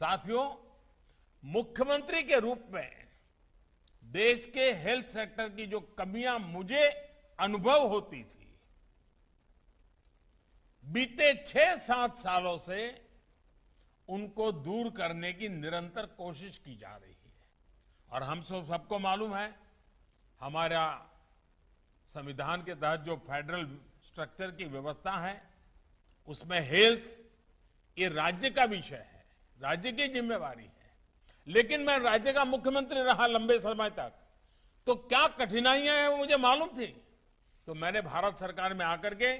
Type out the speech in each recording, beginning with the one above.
साथियों मुख्यमंत्री के रूप में देश के हेल्थ सेक्टर की जो कमियां मुझे अनुभव होती थी बीते छह सात सालों से उनको दूर करने की निरंतर कोशिश की जा रही है और हम सब सबको मालूम है हमारा संविधान के तहत जो फेडरल स्ट्रक्चर की व्यवस्था है उसमें हेल्थ ये राज्य का विषय है राज्य की जिम्मेवारी है लेकिन मैं राज्य का मुख्यमंत्री रहा लंबे समय तक तो क्या कठिनाइयां हैं वो मुझे मालूम थी तो मैंने भारत सरकार में आकर के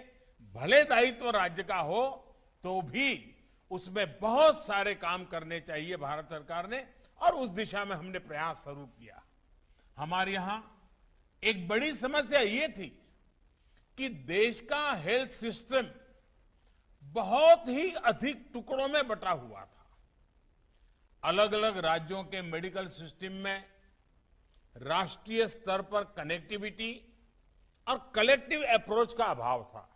भले दायित्व राज्य का हो तो भी उसमें बहुत सारे काम करने चाहिए भारत सरकार ने और उस दिशा में हमने प्रयास शुरू किया हमारे यहां एक बड़ी समस्या ये थी कि देश का हेल्थ सिस्टम बहुत ही अधिक टुकड़ों में बटा हुआ था अलग अलग राज्यों के मेडिकल सिस्टम में राष्ट्रीय स्तर पर कनेक्टिविटी और कलेक्टिव अप्रोच का अभाव था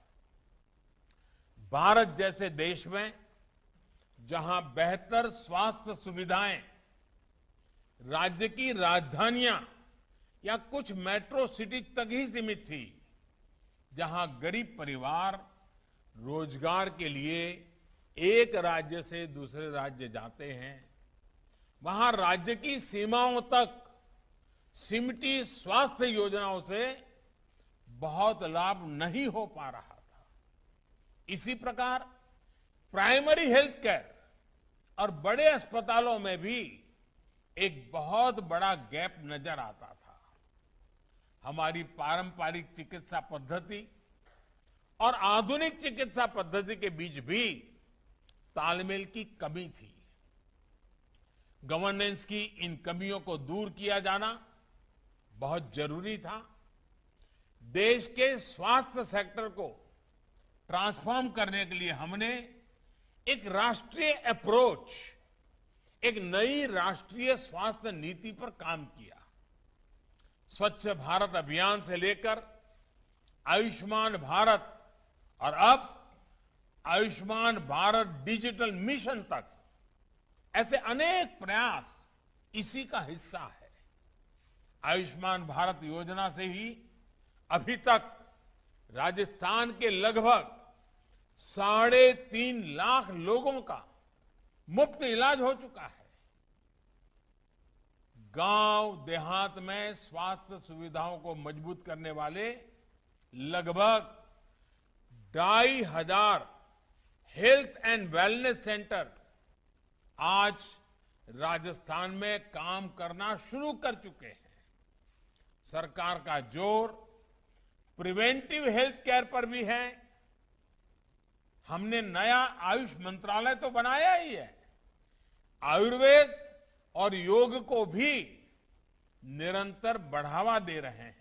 भारत जैसे देश में जहां बेहतर स्वास्थ्य सुविधाएं राज्य की राजधानियां या कुछ मेट्रो सिटी तक ही सीमित थी जहां गरीब परिवार रोजगार के लिए एक राज्य से दूसरे राज्य जाते हैं वहां राज्य की सीमाओं तक सिमटी स्वास्थ्य योजनाओं से बहुत लाभ नहीं हो पा रहा था इसी प्रकार प्राइमरी हेल्थ केयर और बड़े अस्पतालों में भी एक बहुत बड़ा गैप नजर आता था हमारी पारंपरिक चिकित्सा पद्धति और आधुनिक चिकित्सा पद्धति के बीच भी तालमेल की कमी थी गवर्नेंस की इन कमियों को दूर किया जाना बहुत जरूरी था देश के स्वास्थ्य सेक्टर को ट्रांसफॉर्म करने के लिए हमने एक राष्ट्रीय अप्रोच एक नई राष्ट्रीय स्वास्थ्य नीति पर काम किया स्वच्छ भारत अभियान से लेकर आयुष्मान भारत और अब आयुष्मान भारत डिजिटल मिशन तक ऐसे अनेक प्रयास इसी का हिस्सा है आयुष्मान भारत योजना से ही अभी तक राजस्थान के लगभग साढ़े तीन लाख लोगों का मुफ्त इलाज हो चुका है गांव देहात में स्वास्थ्य सुविधाओं को मजबूत करने वाले लगभग ढाई हजार हेल्थ एंड वेलनेस सेंटर आज राजस्थान में काम करना शुरू कर चुके हैं सरकार का जोर प्रिवेंटिव हेल्थ केयर पर भी है हमने नया आयुष मंत्रालय तो बनाया ही है आयुर्वेद और योग को भी निरंतर बढ़ावा दे रहे हैं